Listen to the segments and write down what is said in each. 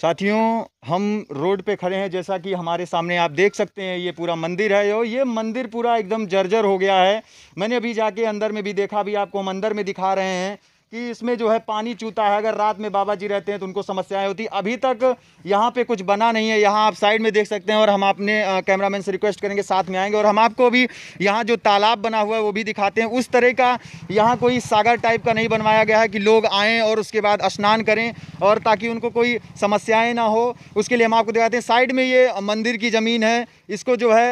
साथियों हम रोड पे खड़े हैं जैसा कि हमारे सामने आप देख सकते हैं ये पूरा मंदिर है और ये मंदिर पूरा एकदम जर्जर हो गया है मैंने अभी जाके अंदर में भी देखा भी आपको हम अंदर में दिखा रहे हैं कि इसमें जो है पानी चूता है अगर रात में बाबा जी रहते हैं तो उनको समस्याएं होती अभी तक यहाँ पे कुछ बना नहीं है यहाँ आप साइड में देख सकते हैं और हम अपने कैमरामैन से रिक्वेस्ट करेंगे साथ में आएंगे और हम आपको भी यहाँ जो तालाब बना हुआ है वो भी दिखाते हैं उस तरह का यहाँ कोई सागर टाइप का नहीं बनवाया गया है कि लोग आएँ और उसके बाद स्नान करें और ताकि उनको कोई समस्याएँ ना हो उसके लिए हम आपको दिखाते हैं साइड में ये मंदिर की ज़मीन है इसको जो है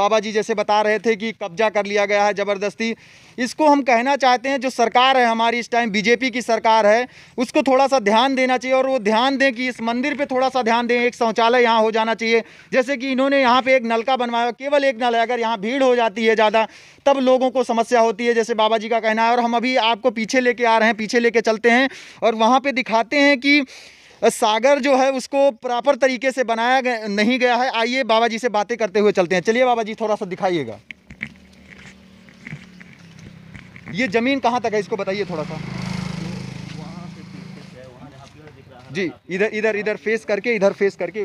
बाबा जी जैसे बता रहे थे कि कब्जा कर लिया गया है ज़बरदस्ती इसको हम कहना चाहते हैं जो सरकार है हमारी इस टाइम में बीजेपी की सरकार है उसको थोड़ा सा ध्यान देना चाहिए और वो ध्यान दें कि इस मंदिर पर थोड़ा सा ध्यान दें एक शौचालय यहाँ हो जाना चाहिए जैसे कि इन्होंने यहाँ पर एक नलका बनवाया केवल एक नल है अगर यहाँ भीड़ हो जाती है ज़्यादा तब लोगों को समस्या होती है जैसे बाबा जी का कहना है और हम अभी आपको पीछे लेके आ रहे हैं पीछे लेके चलते हैं और वहाँ पर दिखाते हैं कि सागर जो है उसको प्रॉपर तरीके से बनाया नहीं गया है आइए बाबा जी से बातें करते हुए चलते हैं चलिए बाबा जी थोड़ा सा दिखाइएगा ये ज़मीन कहाँ तक है इसको बताइए थोड़ा सा जी इधर इधर इधर फेस करके इधर फेस करके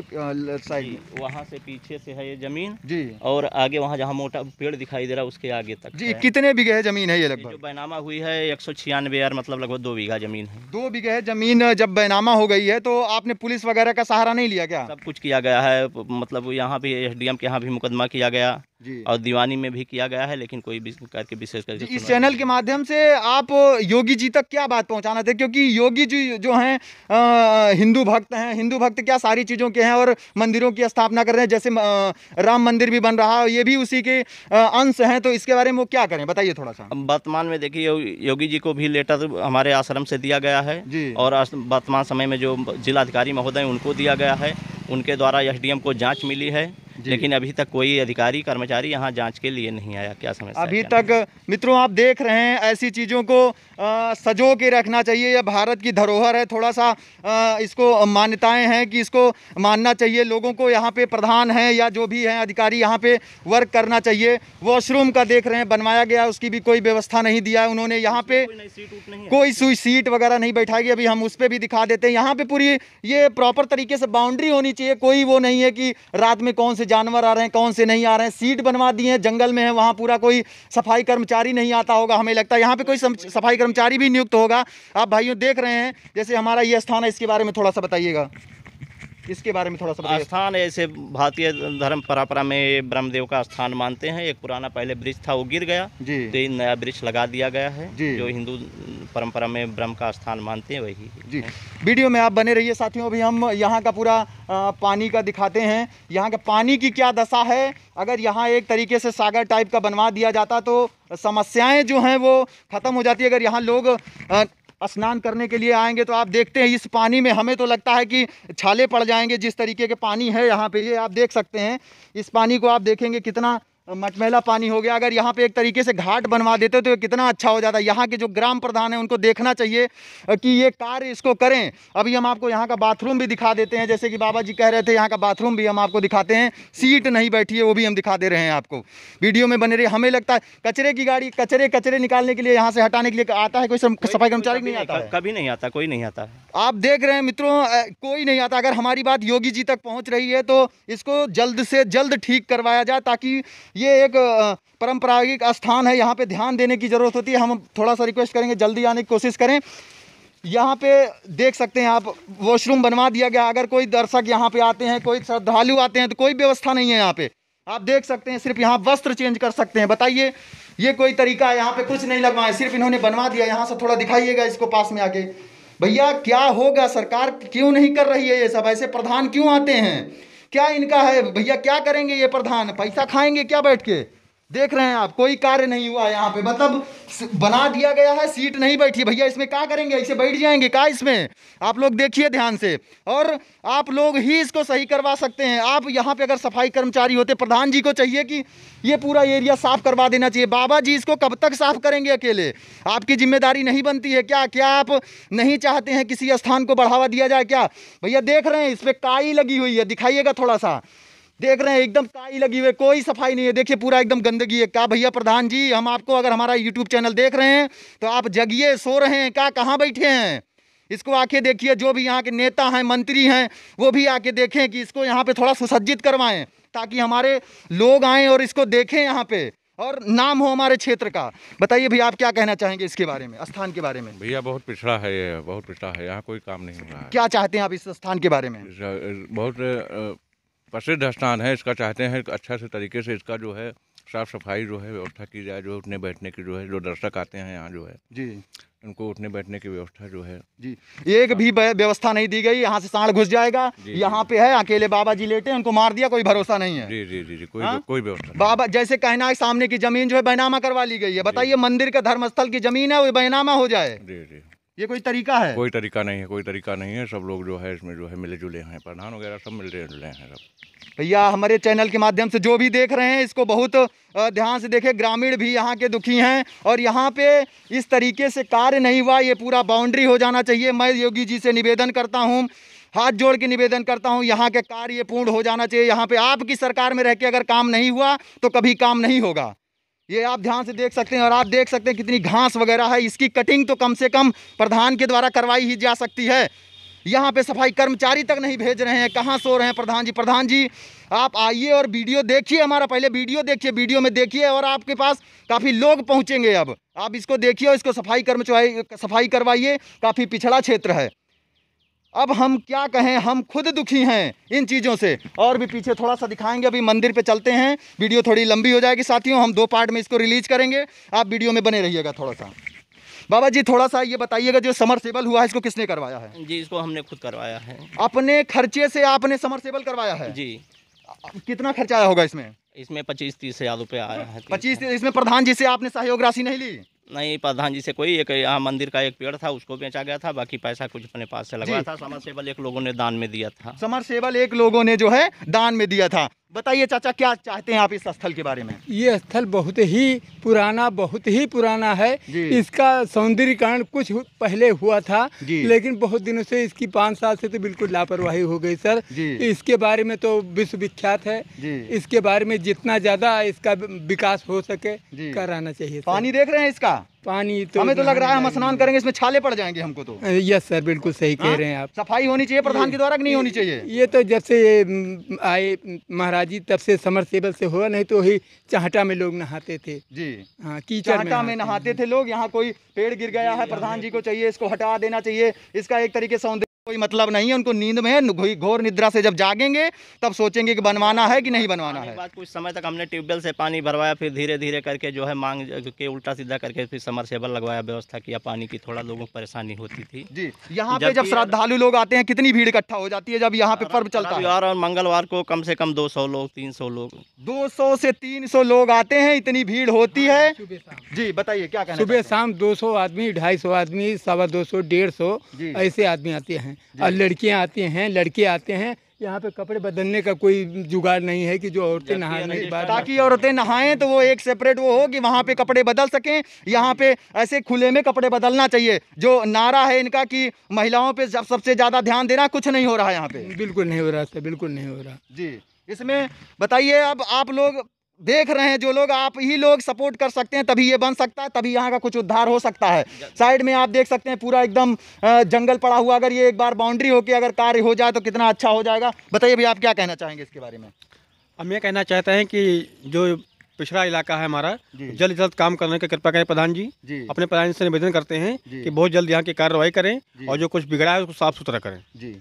साइड वहाँ से पीछे से है ये जमीन जी और आगे वहाँ जहाँ मोटा पेड़ दिखाई दे रहा है उसके आगे तक जी कितने बीघे जमीन है ये लगभग जो बैनामा हुई है एक सौ छियानवे यार मतलब लगभग दो बीघा जमीन है दो बीघे जमीन जब बैनामा हो गई है तो आपने पुलिस वगैरह का सहारा नहीं लिया क्या सब कुछ किया गया है मतलब यहाँ भी एस के यहाँ भी मुकदमा किया गया और दीवानी में भी किया गया है लेकिन कोई भी करके विशेष कर इस चैनल के माध्यम से आप योगी जी तक क्या बात पहुंचाना थे क्योंकि योगी जी जो हैं हिंदू भक्त हैं हिंदू भक्त क्या सारी चीज़ों के हैं और मंदिरों की स्थापना कर रहे हैं जैसे राम मंदिर भी बन रहा है ये भी उसी के अंश हैं तो इसके बारे में वो क्या करें बताइए थोड़ा सा वर्तमान में देखिए योगी जी को भी लेटर हमारे आश्रम से दिया गया है और वर्तमान समय में जो जिलाधिकारी महोदय उनको दिया गया है उनके द्वारा एस को जाँच मिली है लेकिन अभी तक कोई अधिकारी कर्मचारी यहाँ जाँच के लिए नहीं आया क्या समझ अभी तक मित्रों आप देख रहे हैं ऐसी चीज़ों को आ, सजो के रखना चाहिए यह भारत की धरोहर है थोड़ा सा आ, इसको मान्यताएं हैं कि इसको मानना चाहिए लोगों को यहाँ पे प्रधान हैं या जो भी हैं अधिकारी यहाँ पे वर्क करना चाहिए वॉशरूम का देख रहे हैं बनवाया गया उसकी भी कोई व्यवस्था नहीं दिया है उन्होंने यहाँ पे कोई सुई सीट वगैरह नहीं बैठाई अभी हम उस पर भी दिखा देते हैं यहाँ पे पूरी ये प्रॉपर तरीके से बाउंड्री होनी चाहिए कोई वो नहीं है कि रात में कौन से जानवर आ रहे हैं कौन से नहीं आ रहे हैं सीट बनवा दिए हैं जंगल में है वहाँ पूरा कोई सफाई कर्मचारी नहीं आता होगा हमें लगता है यहाँ पे कोई सफाई कर्मचारी भी नियुक्त होगा आप भाइयों देख रहे हैं जैसे हमारा ये स्थान है इसके बारे में थोड़ा सा बताइएगा इसके बारे में थोड़ा सा स्थान ऐसे भारतीय धर्म परंपरा में ब्रह्मदेव का स्थान मानते हैं एक पुराना पहले ब्रिज था वो गिर गया जी तो नया ब्रिज लगा दिया गया है जो हिंदू परंपरा में ब्रह्म का स्थान मानते हैं वही जी वीडियो में आप बने रहिए साथियों अभी हम यहाँ का पूरा पानी का दिखाते हैं यहाँ का पानी की क्या दशा है अगर यहाँ एक तरीके से सागर टाइप का बनवा दिया जाता तो समस्याएं जो हैं वो ख़त्म हो जाती अगर यहाँ लोग स्नान करने के लिए आएंगे तो आप देखते हैं इस पानी में हमें तो लगता है कि छाले पड़ जाएंगे जिस तरीके के पानी है यहाँ पे ये आप देख सकते हैं इस पानी को आप देखेंगे कितना मटमैला पानी हो गया अगर यहाँ पे एक तरीके से घाट बनवा देते तो कितना अच्छा हो जाता है यहाँ के जो ग्राम प्रधान हैं उनको देखना चाहिए कि ये कार्य इसको करें अभी हम आपको यहाँ का बाथरूम भी दिखा देते हैं जैसे कि बाबा जी कह रहे थे यहाँ का बाथरूम भी हम आपको दिखाते हैं सीट नहीं बैठी है वो भी हम दिखा दे रहे हैं आपको वीडियो में बने रही हमें लगता है कचरे की गाड़ी कचरे कचरे निकालने के लिए यहाँ से हटाने के लिए आता है कोई सफाई कर्मचारी नहीं आता कभी नहीं आता कोई नहीं आता आप देख रहे हैं मित्रों कोई नहीं आता अगर हमारी बात योगी जी तक पहुँच रही है तो इसको जल्द से जल्द ठीक करवाया जाए ताकि ये एक परम्परागत स्थान है यहाँ पे ध्यान देने की ज़रूरत होती है हम थोड़ा सा रिक्वेस्ट करेंगे जल्दी आने की कोशिश करें यहाँ पे देख सकते हैं आप वॉशरूम बनवा दिया गया अगर कोई दर्शक यहाँ पे आते हैं कोई श्रद्धालु आते हैं तो कोई व्यवस्था नहीं है यहाँ पे आप देख सकते हैं सिर्फ यहाँ वस्त्र चेंज कर सकते हैं बताइए ये कोई तरीका है यहाँ पे कुछ नहीं लगवाए सिर्फ इन्होंने बनवा दिया यहाँ से थोड़ा दिखाइएगा इसको पास में आके भैया क्या होगा सरकार क्यों नहीं कर रही है ये सब ऐसे प्रधान क्यों आते हैं क्या इनका है भैया क्या करेंगे ये प्रधान पैसा खाएंगे क्या बैठ के देख रहे हैं आप कोई कार्य नहीं हुआ यहाँ पे मतलब बना दिया गया है सीट नहीं बैठी भैया इसमें क्या करेंगे ऐसे बैठ जाएंगे क्या इसमें आप लोग देखिए ध्यान से और आप लोग ही इसको सही करवा सकते हैं आप यहाँ पे अगर सफाई कर्मचारी होते प्रधान जी को चाहिए कि ये पूरा एरिया साफ करवा देना चाहिए बाबा जी इसको कब तक साफ करेंगे अकेले आपकी जिम्मेदारी नहीं बनती है क्या क्या आप नहीं चाहते हैं किसी स्थान को बढ़ावा दिया जाए क्या भैया देख रहे हैं इस पर काई लगी हुई है दिखाइएगा थोड़ा सा देख रहे हैं एकदम काई लगी हुई कोई सफाई नहीं है देखिए पूरा एकदम गंदगी है क्या भैया प्रधान जी हम आपको अगर हमारा यूट्यूब चैनल देख रहे हैं तो आप जगिए सो रहे हैं क्या कहाँ बैठे हैं इसको आके देखिए जो भी यहाँ के नेता हैं मंत्री हैं वो भी आके देखें कि इसको यहाँ पे थोड़ा सुसज्जित करवाएं ताकि हमारे लोग आए और इसको देखें यहाँ पे और नाम हो हमारे क्षेत्र का बताइए भैया आप क्या कहना चाहेंगे इसके बारे में स्थान के बारे में भैया बहुत पिछड़ा है बहुत पिछड़ा है यहाँ कोई काम नहीं हो रहा है क्या चाहते हैं आप इस स्थान के बारे में बहुत प्रसिद्ध स्थान है इसका चाहते हैं कि अच्छा से तरीके से इसका जो है साफ सफाई जो है व्यवस्था की जाए जो उठने बैठने की जो है जो दर्शक आते हैं यहाँ जो है जी उनको उठने बैठने की व्यवस्था जो है जी एक भी व्यवस्था नहीं दी गई यहाँ से सांड घुस जाएगा यहाँ पे है अकेले बाबा जी लेटे उनको मार दिया कोई भरोसा नहीं है जी जी जी, जी कोई हाँ? कोई व्यवस्था बाबा जैसे कहना है सामने की जमीन जो है बैनामा करवा ली गई है बताइए मंदिर का धर्मस्थल की जमीन है वो बैनामा हो जाए जी जी ये कोई तरीका है कोई तरीका नहीं है कोई तरीका नहीं है सब लोग जो है इसमें जो है मिले जुले हैं प्रधान वगैरह सब मिले जुले हैं सब भैया हमारे चैनल के माध्यम से जो भी देख रहे हैं इसको बहुत ध्यान से देखें ग्रामीण भी यहाँ के दुखी हैं और यहाँ पे इस तरीके से कार्य नहीं हुआ ये पूरा बाउंड्री हो जाना चाहिए मैं योगी जी से निवेदन करता हूँ हाथ जोड़ के निवेदन करता हूँ यहाँ के कार्य पूर्ण हो जाना चाहिए यहाँ पे आपकी सरकार में रह के अगर काम नहीं हुआ तो कभी काम नहीं होगा ये आप ध्यान से देख सकते हैं और आप देख सकते हैं कितनी घास वगैरह है इसकी कटिंग तो कम से कम प्रधान के द्वारा करवाई ही जा सकती है यहाँ पे सफाई कर्मचारी तक नहीं भेज रहे हैं कहाँ सो रहे हैं प्रधान जी प्रधान जी आप आइए और वीडियो देखिए हमारा पहले वीडियो देखिए वीडियो में देखिए और आपके पास काफ़ी लोग पहुँचेंगे अब आप इसको देखिए और इसको सफाई कर्मचारी सफाई करवाइए काफ़ी पिछड़ा क्षेत्र है अब हम क्या कहें हम खुद दुखी हैं इन चीज़ों से और भी पीछे थोड़ा सा दिखाएंगे अभी मंदिर पे चलते हैं वीडियो थोड़ी लंबी हो जाएगी साथियों हम दो पार्ट में इसको रिलीज करेंगे आप वीडियो में बने रहिएगा थोड़ा सा बाबा जी थोड़ा सा ये बताइएगा जो समरसेबल हुआ है इसको किसने करवाया है जी इसको हमने खुद करवाया है अपने खर्चे से आपने समरसेबल करवाया है जी कितना खर्चा आया होगा इसमें इसमें पच्चीस तीस हजार रुपये आया है पच्चीस इसमें प्रधान जी से आपने सहयोग राशि नहीं ली नहीं प्रधान जी से कोई एक यहाँ मंदिर का एक पेड़ था उसको बेचा गया था बाकी पैसा कुछ अपने पास से लगा था समर सेबल एक लोगों ने दान में दिया था समर सेवल एक लोगों ने जो है दान में दिया था बताइए चाचा क्या चाहते हैं आप इस स्थल के बारे में ये स्थल बहुत ही पुराना बहुत ही पुराना है इसका सौंदर्यकरण कुछ पहले हुआ था लेकिन बहुत दिनों से इसकी पाँच साल से तो बिल्कुल लापरवाही हो गई सर इसके बारे में तो विश्वविख्यात है इसके बारे में जितना ज़्यादा इसका विकास हो सके कराना चाहिए पानी देख रहे हैं इसका पानी तो हमें तो लग रहा है हम स्नान करेंगे इसमें छाले पड़ जाएंगे हमको तो यस सर बिल्कुल सही कह हाँ? रहे हैं आप सफाई होनी चाहिए प्रधान के द्वारा नहीं होनी चाहिए ये तो जब से आए महाराज जी तब से समर सेबल से हुआ नहीं तो ही चाहटा में लोग नहाते थे जी हाँ की में, में नहाते थे लोग यहाँ कोई पेड़ गिर गया है प्रधान जी को चाहिए इसको हटा देना चाहिए इसका एक तरीके से कोई मतलब नहीं है उनको नींद में है घोर निद्रा से जब जागेंगे तब सोचेंगे कि बनवाना है कि नहीं बनवाना हाँ, है बाद कुछ समय तक हमने ट्यूबवेल से पानी भरवाया फिर धीरे धीरे करके जो है मांग के उल्टा सीधा करके फिर समरसेबल लगवाया व्यवस्था किया पानी की थोड़ा लोगों को परेशानी होती थी जी यहाँ पे जब श्रद्धालु लोग आते हैं कितनी भीड़ इकट्ठा हो जाती है जब यहाँ पे हाँ, पर्व चलता है और मंगलवार को कम से कम दो लोग तीन लोग दो से तीन लोग आते हैं इतनी भीड़ होती हाँ, है जी बताइए क्या सुबह शाम दो आदमी ढाई आदमी सवा दो सौ ऐसे आदमी आते हैं हैं और लड़कियाँ आती हैं लड़के आते हैं यहाँ पे कपड़े बदलने का कोई जुगाड़ नहीं है कि जो औरतें नहाने की बात ताकि औरतें नहाएं तो वो एक सेपरेट वो हो कि वहाँ पे कपड़े बदल सकें यहाँ पे ऐसे खुले में कपड़े बदलना चाहिए जो नारा है इनका कि महिलाओं पे सब सबसे ज़्यादा ध्यान देना कुछ नहीं हो रहा है यहाँ पे बिल्कुल नहीं हो रहा सर बिल्कुल नहीं हो रहा जी इसमें बताइए अब आप लोग देख रहे हैं जो लोग आप ही लोग सपोर्ट कर सकते हैं तभी ये बन सकता है तभी यहाँ का कुछ उद्धार हो सकता है साइड में आप देख सकते हैं पूरा एकदम जंगल पड़ा हुआ अगर ये एक बार बाउंड्री होकर अगर कार्य हो जाए तो कितना अच्छा हो जाएगा बताइए भाई आप क्या कहना चाहेंगे इसके बारे में हम ये कहना चाहते हैं कि जो पिछड़ा इलाका है हमारा जल्द जल्द काम करने की कृपा करें प्रधान जी, जी अपने प्रधान जी से निवेदन करते हैं कि बहुत जल्द यहाँ की कार्रवाई करें और जो कुछ बिगड़ा है उसको साफ सुथरा करें जी